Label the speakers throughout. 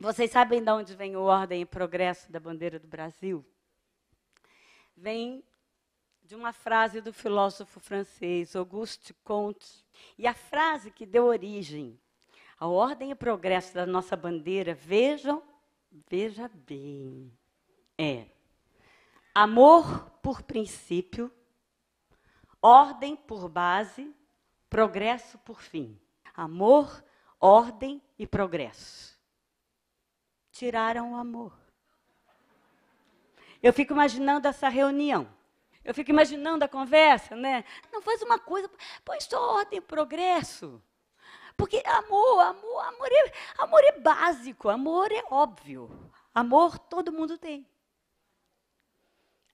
Speaker 1: Vocês sabem de onde vem o ordem e progresso da bandeira do Brasil? Vem de uma frase do filósofo francês Auguste Comte. E a frase que deu origem à ordem e progresso da nossa bandeira, vejam, veja bem, é amor por princípio, ordem por base, progresso por fim. Amor, ordem e progresso tiraram o amor. Eu fico imaginando essa reunião. Eu fico imaginando a conversa, né? Não faz uma coisa, põe só ordem e progresso. Porque amor, amor, amor é, amor é básico, amor é óbvio. Amor todo mundo tem.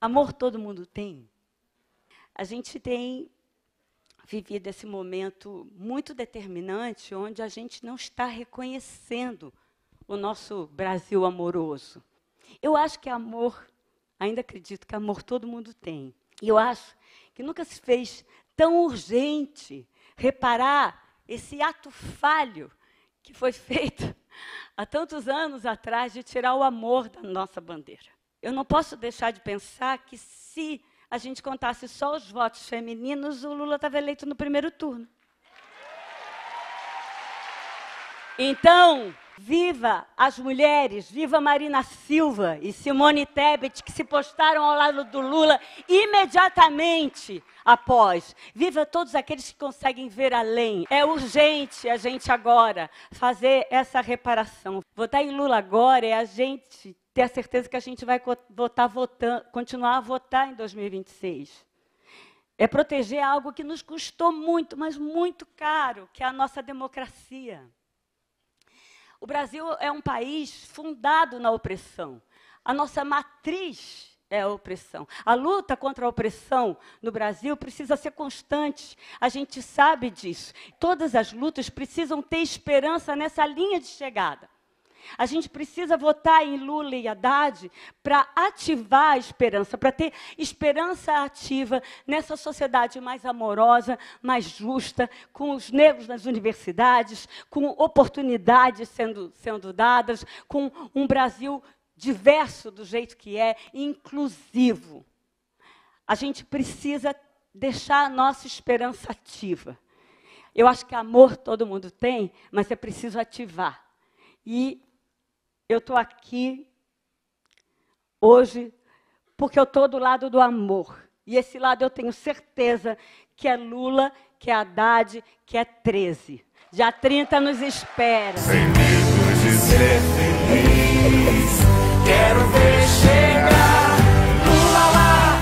Speaker 1: Amor todo mundo tem. A gente tem vivido esse momento muito determinante onde a gente não está reconhecendo o nosso Brasil amoroso. Eu acho que amor, ainda acredito que amor todo mundo tem. E eu acho que nunca se fez tão urgente reparar esse ato falho que foi feito há tantos anos atrás de tirar o amor da nossa bandeira. Eu não posso deixar de pensar que se a gente contasse só os votos femininos, o Lula estava eleito no primeiro turno. Então, Viva as mulheres, viva Marina Silva e Simone Tebet, que se postaram ao lado do Lula imediatamente após. Viva todos aqueles que conseguem ver além. É urgente a gente agora fazer essa reparação. Votar em Lula agora é a gente ter a certeza que a gente vai votar, continuar a votar em 2026. É proteger algo que nos custou muito, mas muito caro, que é a nossa democracia. O Brasil é um país fundado na opressão. A nossa matriz é a opressão. A luta contra a opressão no Brasil precisa ser constante. A gente sabe disso. Todas as lutas precisam ter esperança nessa linha de chegada. A gente precisa votar em Lula e Haddad para ativar a esperança, para ter esperança ativa nessa sociedade mais amorosa, mais justa, com os negros nas universidades, com oportunidades sendo, sendo dadas, com um Brasil diverso do jeito que é, inclusivo. A gente precisa deixar a nossa esperança ativa. Eu acho que amor todo mundo tem, mas é preciso ativar. E eu estou aqui hoje porque eu estou do lado do amor. E esse lado eu tenho certeza que é Lula, que é Haddad, que é 13. Já 30 nos espera. Sim.